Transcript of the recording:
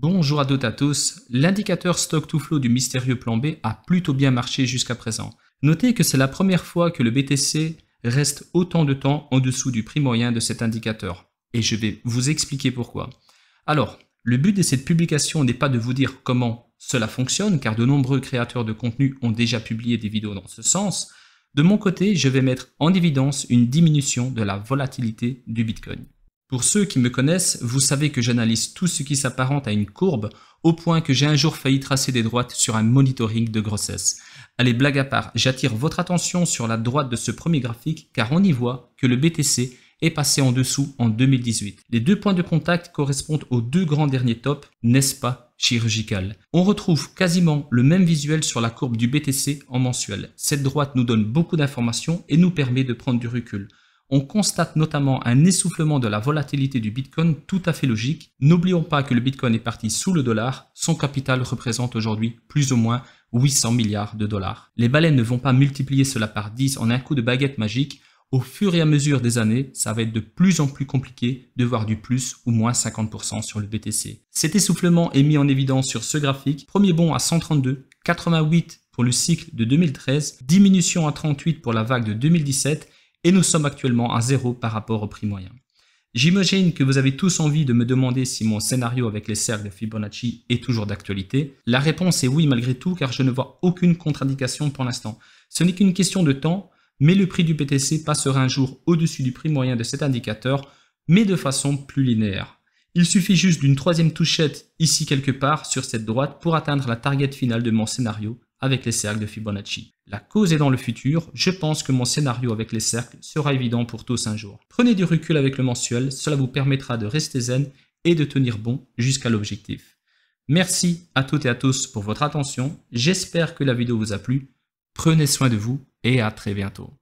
Bonjour à toutes et à tous, l'indicateur stock to flow du mystérieux plan B a plutôt bien marché jusqu'à présent. Notez que c'est la première fois que le BTC reste autant de temps en dessous du prix moyen de cet indicateur. Et je vais vous expliquer pourquoi. Alors, le but de cette publication n'est pas de vous dire comment cela fonctionne, car de nombreux créateurs de contenu ont déjà publié des vidéos dans ce sens. De mon côté, je vais mettre en évidence une diminution de la volatilité du Bitcoin. Pour ceux qui me connaissent, vous savez que j'analyse tout ce qui s'apparente à une courbe au point que j'ai un jour failli tracer des droites sur un monitoring de grossesse. Allez, blague à part, j'attire votre attention sur la droite de ce premier graphique car on y voit que le BTC est passé en dessous en 2018. Les deux points de contact correspondent aux deux grands derniers tops, n'est-ce pas chirurgical. On retrouve quasiment le même visuel sur la courbe du BTC en mensuel. Cette droite nous donne beaucoup d'informations et nous permet de prendre du recul on constate notamment un essoufflement de la volatilité du Bitcoin tout à fait logique. N'oublions pas que le Bitcoin est parti sous le dollar, son capital représente aujourd'hui plus ou moins 800 milliards de dollars. Les baleines ne vont pas multiplier cela par 10 en un coup de baguette magique, au fur et à mesure des années, ça va être de plus en plus compliqué de voir du plus ou moins 50% sur le BTC. Cet essoufflement est mis en évidence sur ce graphique, premier bond à 132, 88 pour le cycle de 2013, diminution à 38 pour la vague de 2017 et nous sommes actuellement à zéro par rapport au prix moyen. J'imagine que vous avez tous envie de me demander si mon scénario avec les cercles de Fibonacci est toujours d'actualité. La réponse est oui malgré tout car je ne vois aucune contre-indication pour l'instant. Ce n'est qu'une question de temps, mais le prix du PTC passera un jour au-dessus du prix moyen de cet indicateur, mais de façon plus linéaire. Il suffit juste d'une troisième touchette ici quelque part sur cette droite pour atteindre la target finale de mon scénario, avec les cercles de Fibonacci. La cause est dans le futur, je pense que mon scénario avec les cercles sera évident pour tous un jour. Prenez du recul avec le mensuel, cela vous permettra de rester zen et de tenir bon jusqu'à l'objectif. Merci à toutes et à tous pour votre attention, j'espère que la vidéo vous a plu, prenez soin de vous et à très bientôt.